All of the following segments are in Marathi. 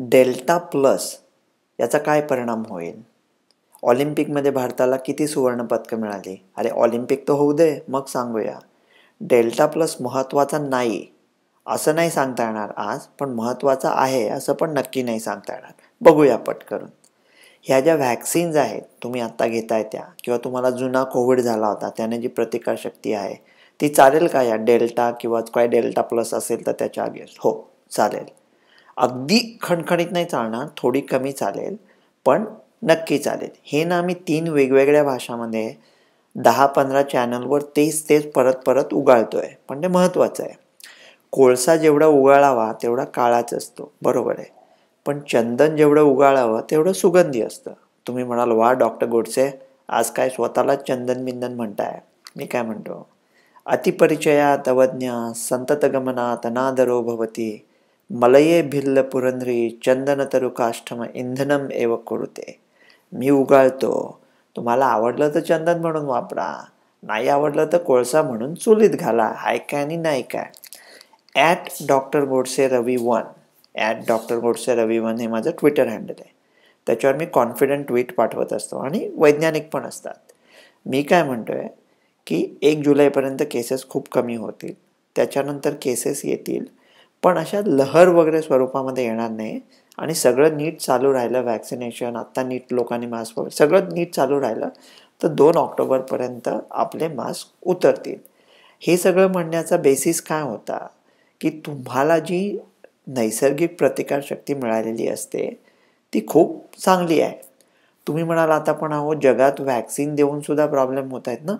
डेल्टा प्लस याचा काय परिणाम होईल ऑलिम्पिकमध्ये भारताला किती सुवर्णपदकं मिळाली अरे ऑलिम्पिक तर होऊ दे मग सांगूया डेल्टा प्लस महत्त्वाचा नाही असं नाही सांगता येणार आज पण महत्त्वाचा आहे असं पण नक्की नाही सांगता येणार बघूया पटकरून ह्या ज्या व्हॅक्सिन्स आहेत तुम्ही आत्ता घेताय त्या किंवा तुम्हाला जुना कोविड झाला होता त्याने जी प्रतिकारशक्ती आहे ती चालेल का या डेल्टा किंवा काय डेल्टा प्लस असेल तर त्याच्या अगेन्स्ट हो चालेल अगदी खणखणीत नाही चालणार थोडी कमी चालेल पण नक्की चालेल हे ना मी तीन वेगवेगळ्या भाषामध्ये दहा पंधरा चॅनलवर तेच तेच परत परत उगाळतो आहे पण ते महत्त्वाचं आहे कोळसा जेवढा उगाळावा तेवढा काळाच असतो बरोबर आहे पण चंदन जेवढं उगाळावं तेवढं सुगंधी असतं तुम्ही म्हणाल वा डॉक्टर गोडसे आज काय स्वतःला चंदन बिंदन म्हणताय मी काय म्हणतो अतिपरिचयात अवज्ञा संततगमनात अनादरो भवती मलये भिल्ल भिल्लपुरंध्री चंदन काष्ठम इंधनम एव कुरुते मी उगाळतो तुम्हाला आवडलं तर चंदन म्हणून वापरा नाही आवडलं तर कोळसा म्हणून चुलीत घाला हाय काय आणि नाही काय at doctor Godse Ravi one at doctor Godse Ravi one हे माझं ट्विटर हँडल आहे त्याच्यावर मी कॉन्फिडंट ट्विट पाठवत असतो आणि वैज्ञानिक पण असतात मी काय म्हणतो आहे की एक जुलैपर्यंत केसेस खूप कमी होतील त्याच्यानंतर केसेस येतील पण अशा लहर वगैरे स्वरूपामध्ये येणार नाही आणि सगळं नीट चालू राहिलं वॅक्सिनेशन आत्ता नीट लोकांनी मास्क वगैरे सगळं नीट चालू राहिलं तर दोन ऑक्टोबरपर्यंत आपले मास्क उतरतील हे सगळं म्हणण्याचा बेसिस काय होता की तुम्हाला जी नैसर्गिक प्रतिकारशक्ती मिळालेली असते ती खूप चांगली आहे तुम्ही म्हणाल आता पण अहो जगात वॅक्सिन देऊनसुद्धा प्रॉब्लेम होत आहेत ना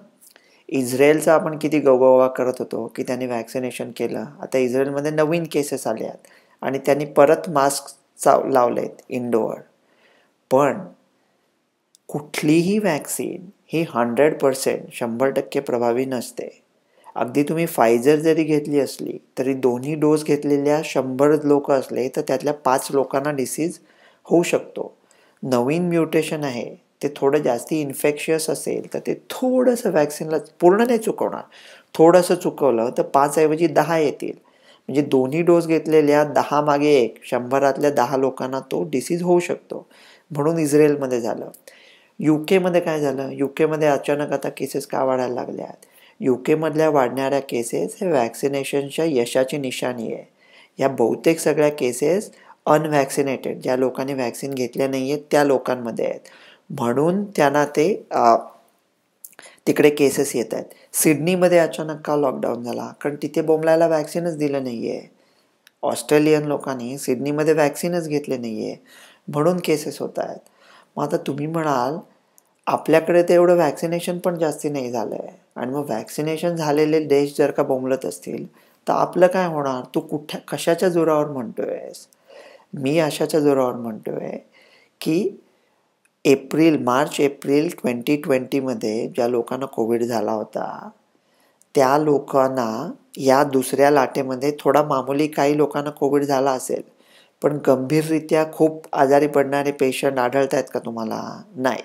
इस्रेलचा आपण किती गवगवा करत होतो की त्यांनी वॅक्सिनेशन केलं आता इस्रायलमध्ये नवीन केसेस आल्या आहेत आणि त्यांनी परत मास्क चाव लावलेत इनडोअर पण कुठलीही वॅक्सिन ही हंड्रेड पर्सेंट शंभर टक्के प्रभावी नसते अगदी तुम्ही फायझर जरी घेतली असली तरी दोन्ही डोस घेतलेल्या शंभर लोक असले तर त्यातल्या पाच लोकांना डिसीज होऊ शकतो नवीन म्युटेशन आहे ते थोडं जास्ती इन्फेक्शियस असेल तर ते थोडंसं वॅक्सिनला पूर्ण नाही चुकवणार थोडंसं चुकवलं तर पाचऐवजी दहा येतील म्हणजे दोन्ही डोस घेतलेल्या दहा मागे एक शंभरातल्या दहा लोकांना तो डिसीज होऊ शकतो म्हणून इस्रायलमध्ये झालं यू केमध्ये काय झालं यू अचानक आता केसेस का वाढायला लागल्या आहेत यू वाढणाऱ्या केसेस हे वॅक्सिनेशनच्या यशाची निशाणी आहे या बहुतेक सगळ्या केसेस अनव्हॅक्सिनेटेड ज्या लोकांनी वॅक्सिन घेतल्या नाही आहेत त्या लोकांमध्ये आहेत म्हणून त्यांना ते तिकडे केसेस येत आहेत सिडनीमध्ये अचानक का लॉकडाऊन झाला कारण तिथे बोंबलायला वॅक्सिनच दिलं नाही आहे ऑस्ट्रेलियन लोकांनी सिडनीमध्ये वॅक्सिनच घेतले नाही आहे म्हणून केसेस होत आहेत मग आता तुम्ही म्हणाल आपल्याकडे ते एवढं व्हॅक्सिनेशन पण जास्ती नाही झालं आहे आणि मग वॅक्सिनेशन झालेले देश जर का बोंबलत असतील तर आपलं काय होणार तू कुठ्या कशाच्या जोरावर म्हणतो आहेस मी अशाच्या जोरावर म्हणतो आहे की एप्रिल मार्च एप्रिल ट्वेंटी ट्वेंटीमध्ये ज्या लोकांना कोविड झाला होता त्या लोकांना या दुसऱ्या लाटेमध्ये थोडा मामूली काही लोकांना कोविड झाला असेल पण गंभीररित्या खूप आजारी पडणारे पेशंट आढळत आहेत का तुम्हाला नाही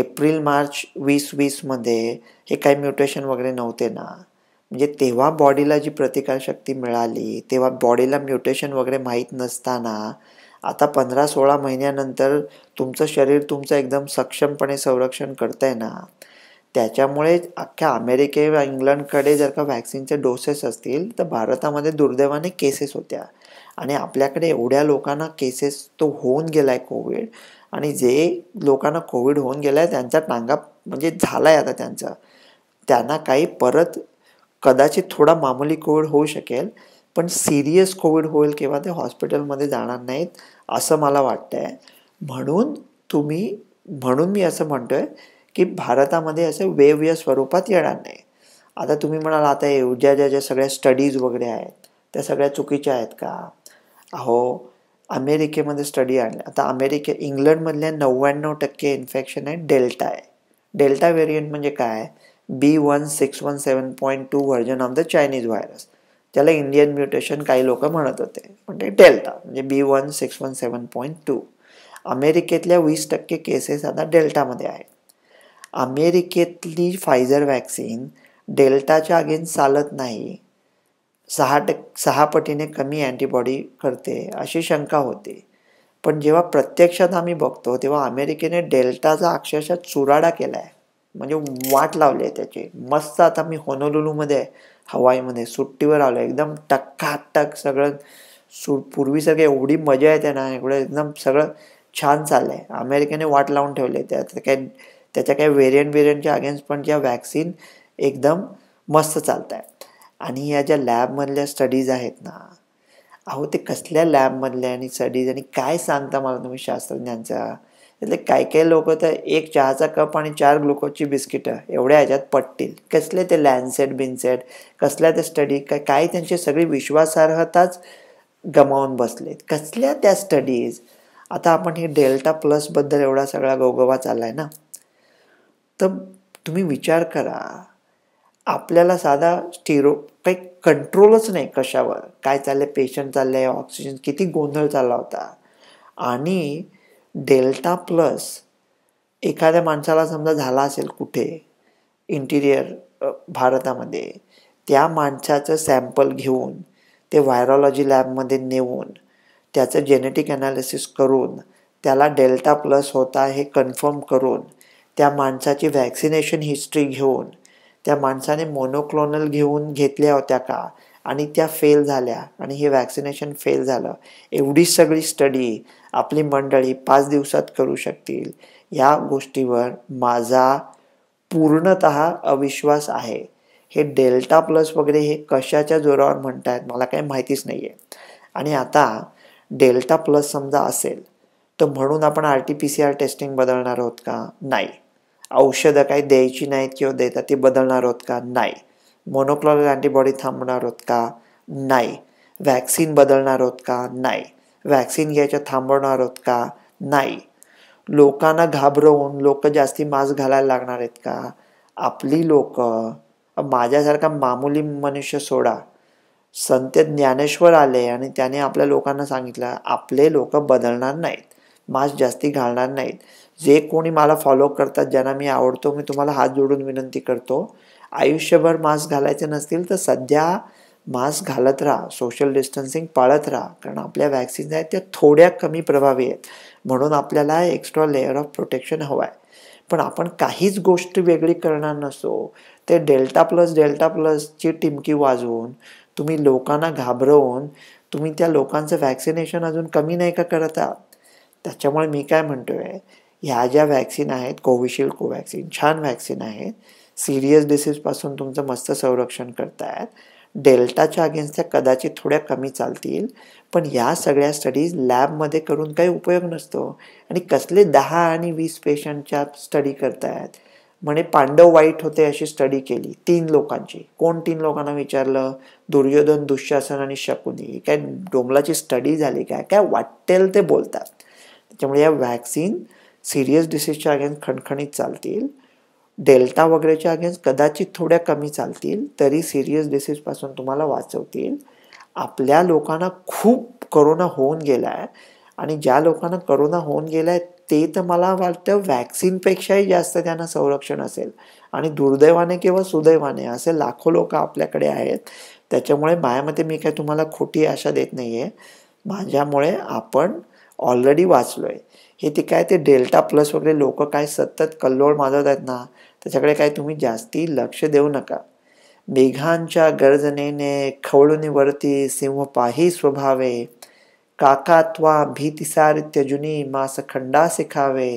एप्रिल मार्च वीस वीसमध्ये हे काही म्युटेशन वगैरे नव्हते ना म्हणजे तेव्हा बॉडीला जी प्रतिकारशक्ती मिळाली तेव्हा बॉडीला म्युटेशन वगैरे माहीत नसताना आता पंधरा सोळा महिन्यानंतर तुमचं शरीर तुमचं एकदम सक्षमपणे संरक्षण करत आहे ना त्याच्यामुळे अख्ख्या अमेरिके इंग्लंडकडे जर का व्हॅक्सिनचे डोसेस असतील तर भारतामध्ये दुर्दैवाने केसेस होत्या आणि आपल्याकडे एवढ्या लोकांना केसेस तो होऊन गेला आहे कोविड आणि जे लोकांना कोविड होऊन गेला आहे त्यांचा टांगा म्हणजे झाला आहे आता त्यांचा त्यांना काही परत कदाचित थोडा मामूली कोविड होऊ शकेल पण सिरियस कोविड होईल किंवा ते हॉस्पिटलमध्ये जाणार नाहीत असं मला वाटतं आहे म्हणून तुम्ही म्हणून मी असं म्हणतो आहे की भारतामध्ये असं या स्वरूपात येणार नाही आता तुम्ही म्हणाल आता हे ज्या ज्या ज्या सगळ्या स्टडीज वगैरे आहेत त्या सगळ्या चुकीच्या आहेत का अहो अमेरिकेमध्ये स्टडी आणली आता अमेरिके इंग्लंडमधल्या नव्याण्णव टक्के इन्फेक्शन आहे डेल्टा आहे डेल्टा व्हेरियंट म्हणजे काय B one six one seven point two version of the Chinese virus त्याला इंडियन म्युटेशन काही लोक म्हणत होते पण ते म्हणजे डेल्टा म्हणजे B one six one seven point two अमेरिकेतल्या वीस टक्के केसेस आता डेल्टामध्ये आहेत अमेरिकेतली फायझर वॅक्सिन डेल्टाच्या अगेन चालत नाही सहा टक् सहा पटीने कमी अँटीबॉडी करते अशी शंका होती पण जेव्हा प्रत्यक्षात आम्ही बघतो तेव्हा अमेरिकेने डेल्टाचा अक्षरशः चुराडा केला आहे म्हणजे वाट लावली आहे त्याची मस्त आता मी होनोलुलूमध्ये आहे हवाईमध्ये सुट्टीवर आलो एकदम टक्काटक सगळं सु पूर्वीसारखं एवढी मजा येते ना एवढं एकदम सगळं छान चाललं आहे अमेरिकेने वाट लावून ठेवले त्यात काय त्याच्या काही वेरियंट वेरियंटच्या अगेन्स्ट पण ज्या वॅक्सिन एकदम मस्त चालत आहे आणि या ज्या लॅबमधल्या स्टडीज आहेत ना अहो ते कसल्या लॅबमधल्या आणि स्टडीज आणि काय सांगता मला तुम्ही शास्त्रज्ञांचा त्यातले काही काही लोक तर एक चहाचा कप आणि चार ग्लुकोजची बिस्किटं एवढ्या ह्याच्यात पटतील कसले ते लॅन्सेट बिनसेट कसल्या ते स्टडी काय काही त्यांची सगळी विश्वासार्हताच गमावून बसलेत कसल्या त्या स्टडीज आता आपण हे डेल्टा प्लसबद्दल एवढा सगळा गोगोवा चालला आहे ना तर तुम्ही विचार करा आपल्याला साधा स्टीरो काही कंट्रोलच नाही कशावर काय चाललं पेशंट चालले आहे ऑक्सिजन किती गोंधळ चालला होता आणि डेल्टा प्लस एखाद्या माणसाला समजा झाला असेल कुठे इंटिरियर भारतामध्ये त्या माणसाचं सॅम्पल घेऊन ते व्हायरॉलॉजी लॅबमध्ये नेऊन त्याचं जेनेटिक ॲनालिसिस करून त्याला डेल्टा प्लस होता हे कन्फर्म करून त्या माणसाची व्हॅक्सिनेशन हिस्ट्री घेऊन त्या माणसाने मोनोक्लोनल घेऊन घेतल्या होत्या का आणि त्या फेल झाल्या आणि हे वॅक्सिनेशन फेल झालं एवढी सगळी स्टडी आपली मंडळी पाच दिवसात करू शकतील या गोष्टीवर माझा पूर्णत अविश्वास आहे हे डेल्टा प्लस वगैरे हे कशाच्या जोरावर आहेत मला काही माहितीच नाही आहे आणि आता डेल्टा प्लस समजा असेल तर म्हणून आपण R T P C R testing बदलणार आहोत का नाही औषधं काही द्यायची नाहीत किंवा देतात ती बदलणार आहोत का नाही मोनोक्लोनल अँटीबॉडी थांबणार आहोत का नाही वॅक्सिन बदलणार आहोत का नाही वॅक्सिन घ्यायच्या थांबवणार आहोत का नाही लोकांना घाबरवून लोक जास्ती मास्क घालायला लागणार आहेत का आपली लोक माझ्यासारखा मामूली मनुष्य सोडा संत ज्ञानेश्वर आले आणि त्याने आपल्या लोकांना सांगितलं आपले लोक बदलणार नाहीत मास्क जास्ती घालणार नाहीत जे कोणी मला फॉलो करतात ज्यांना मी आवडतो मी तुम्हाला हात जोडून विनंती करतो आयुष्यभर मास्क घालायचे नसतील तर सध्या मास्क घालत राहा सोशल डिस्टन्सिंग पाळत राहा कारण आपल्या वॅक्सिन आहेत त्या थोड्या कमी प्रभावी आहेत म्हणून आपल्याला एक्स्ट्रा लेअर ऑफ प्रोटेक्शन हवं आहे पण आपण काहीच गोष्ट वेगळी करणार नसो ते डेल्टा प्लस डेल्टा प्लसची टिमकी वाजवून तुम्ही लोकांना घाबरवून तुम्ही त्या लोकांचं वॅक्सिनेशन अजून कमी नाही का करत आहात त्याच्यामुळे मी काय म्हणतो आहे ह्या ज्या वॅक्सिन आहेत कोविशिल्ड कोवॅक्सिन छान वॅक्सिन आहेत सिरियस डिसीजपासून तुमचं मस्त संरक्षण करतायत डेल्टाच्या अगेन्स्ट त्या कदाचित थोड्या कमी चालतील पण या सगळ्या स्टडीज लॅबमध्ये करून काही उपयोग नसतो आणि कसले दहा आणि वीस पेशंटच्या स्टडी करतायत म्हणे पांडव वाईट होते अशी स्टडी केली तीन लोकांची कोण तीन लोकांना विचारलं दुर्योधन दुःशासन आणि शकुनी काय डोंगलाची स्टडी झाली काय काय वाटेल ते बोलतात त्याच्यामुळे या व्हॅक्सिन सिरियस डिसीजच्या अगेन्स्ट खणखणीत चालतील डेल्टा वगैरेच्या अगेन्स्ट कदाचित थोड्या कमी चालतील तरी सिरियस डिसीजपासून तुम्हाला वाचवतील आपल्या लोकांना खूप करोना होऊन गेला आहे आणि ज्या लोकांना करोना होऊन गेला आहे ते तर मला वाटतं वॅक्सिनपेक्षाही जास्त त्यांना संरक्षण असेल आणि दुर्दैवाने किंवा सुदैवाने असे लाखो लोक आपल्याकडे आहेत त्याच्यामुळे मायामध्ये मी काय तुम्हाला खोटी आशा देत नाही आहे माझ्यामुळे आपण ऑलरेडी वाचलो आहे हे ते काय ते डेल्टा प्लस वगैरे लोक काय सतत कल्लोळ माजवत आहेत ना त्याच्याकडे काय तुम्ही जास्ती लक्ष देऊ नका मेघांच्या गर्जनेने वरती सिंह पाही स्वभावे काकात्वा भीतिसारित्य जुनी खंडा सिखावे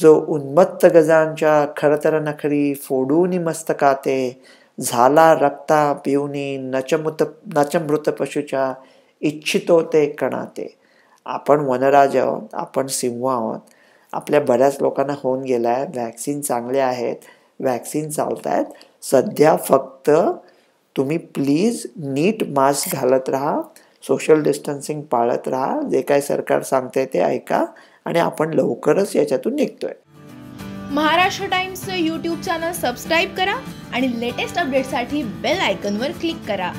जो उन्मत्त गजांच्या खरतर नखरी फोडूनी मस्तकाते झाला रक्ता पिऊनी नचमुत नचमृत पशूच्या इच्छितो ते कणाते आपण वनराज आहोत आपण सिंह आहोत आपल्या बऱ्याच लोकांना होऊन गेलं आहे व्हॅक्सिन चांगले आहेत व्हॅक्सिन चालत आहेत सध्या फक्त तुम्ही प्लीज नीट मास्क घालत राहा सोशल डिस्टन्सिंग पाळत राहा जे काय सरकार सांगते ते ऐका आणि आपण लवकरच याच्यातून निघतोय Maharashtra Times YouTube channel subscribe करा आणि लेटेस्ट अपडेटसाठी बेल आयकनवर क्लिक करा